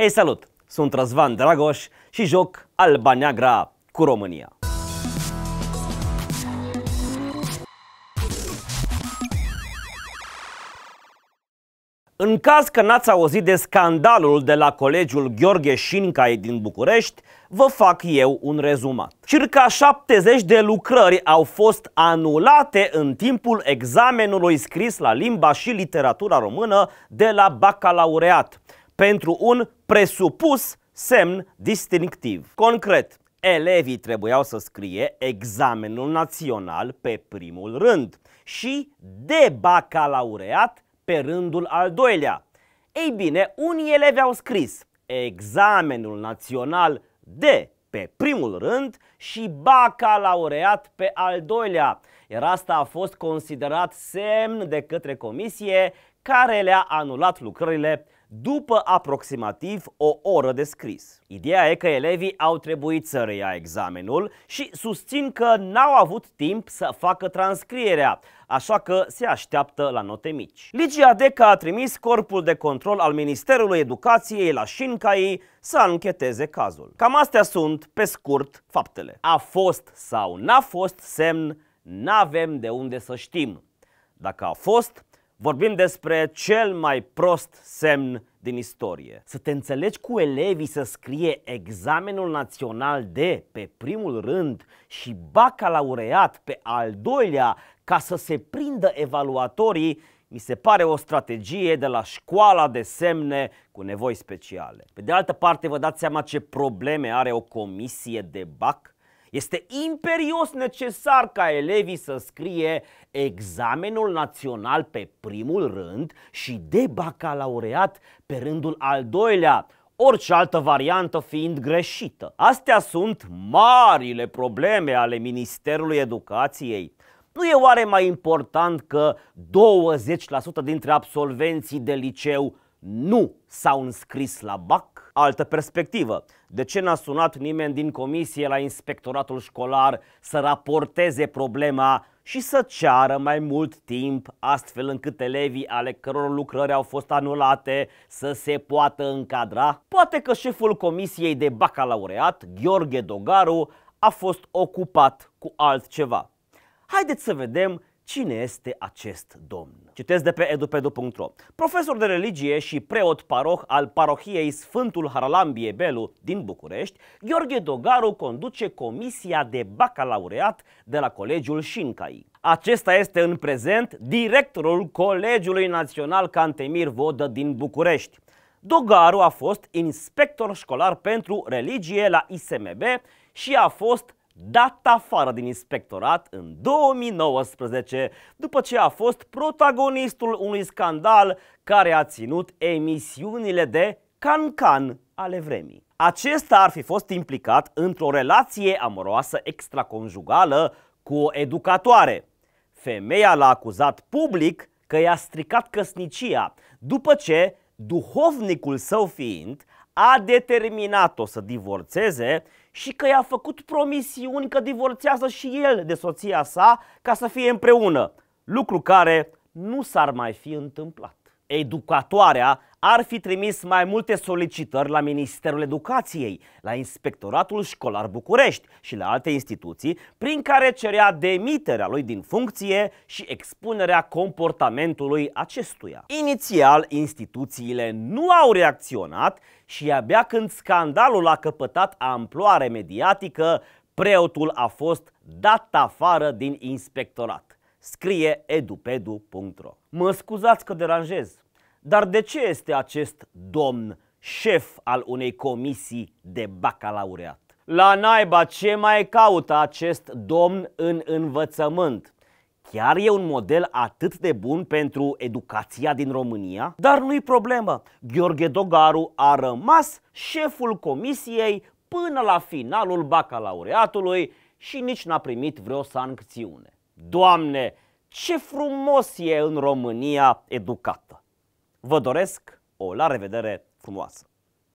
Hei, salut! Sunt Răzvan Dragoș și joc Alba Neagra cu România. În caz că n-ați auzit de scandalul de la colegiul Gheorghe Șincai din București, vă fac eu un rezumat. Circa 70 de lucrări au fost anulate în timpul examenului scris la limba și literatura română de la bacalaureat pentru un presupus semn distinctiv. Concret, elevii trebuiau să scrie examenul național pe primul rând și de bacalaureat pe rândul al doilea. Ei bine, unii elevi au scris examenul național de pe primul rând și bacalaureat pe al doilea. Iar asta a fost considerat semn de către comisie care le-a anulat lucrările după aproximativ o oră de scris. Ideea e că elevii au trebuit să reia examenul și susțin că n-au avut timp să facă transcrierea, așa că se așteaptă la note mici. Ligia Deca a trimis corpul de control al Ministerului Educației la Șincai să încheteze cazul. Cam astea sunt, pe scurt, faptele. A fost sau n-a fost semn, n-avem de unde să știm. Dacă a fost, vorbim despre cel mai prost semn din istorie. Să te înțelegi cu elevii să scrie examenul național de pe primul rând și bacalaureat pe al doilea ca să se prindă evaluatorii mi se pare o strategie de la școala de semne cu nevoi speciale. Pe de altă parte, vă dați seama ce probleme are o comisie de BAC este imperios necesar ca elevii să scrie examenul național pe primul rând și de bacalaureat pe rândul al doilea, orice altă variantă fiind greșită. Astea sunt marile probleme ale Ministerului Educației. Nu e oare mai important că 20% dintre absolvenții de liceu nu s-au înscris la BAC? altă perspectivă. De ce n-a sunat nimeni din comisie la inspectoratul școlar să raporteze problema și să ceară mai mult timp, astfel încât elevii ale căror lucrări au fost anulate să se poată încadra? Poate că șeful comisiei de bacalaureat, Gheorghe Dogaru, a fost ocupat cu altceva. Haideți să vedem Cine este acest domn? Citesc de pe edupedu.ro. Profesor de religie și preot paroh al parohiei Sfântul Haralambie Belu din București, Gheorghe Dogaru conduce comisia de bacalaureat de la Colegiul Șincai. Acesta este în prezent directorul Colegiului Național Cantemir Vodă din București. Dogaru a fost inspector școlar pentru religie la ISMB și a fost dat afară din inspectorat în 2019 după ce a fost protagonistul unui scandal care a ținut emisiunile de cancan ale vremii. Acesta ar fi fost implicat într-o relație amoroasă extraconjugală cu o educatoare. Femeia l-a acuzat public că i-a stricat căsnicia, după ce duhovnicul său fiind a determinat-o să divorțeze și că i-a făcut promisiuni că divorțează și el de soția sa ca să fie împreună, lucru care nu s-ar mai fi întâmplat educatoarea ar fi trimis mai multe solicitări la Ministerul Educației, la Inspectoratul Școlar București și la alte instituții, prin care cerea demiterea lui din funcție și expunerea comportamentului acestuia. Inițial, instituțiile nu au reacționat și abia când scandalul a căpătat amploare mediatică, preotul a fost dat afară din inspectorat scrie edupedu.ro. Mă scuzați că deranjez, dar de ce este acest domn șef al unei comisii de bacalaureat? La naiba ce mai caută acest domn în învățământ? Chiar e un model atât de bun pentru educația din România? Dar nu-i problemă, Gheorghe Dogaru a rămas șeful comisiei până la finalul bacalaureatului și nici n-a primit vreo sancțiune. Doamne, ce frumos e în România educată! Vă doresc o la revedere frumoasă!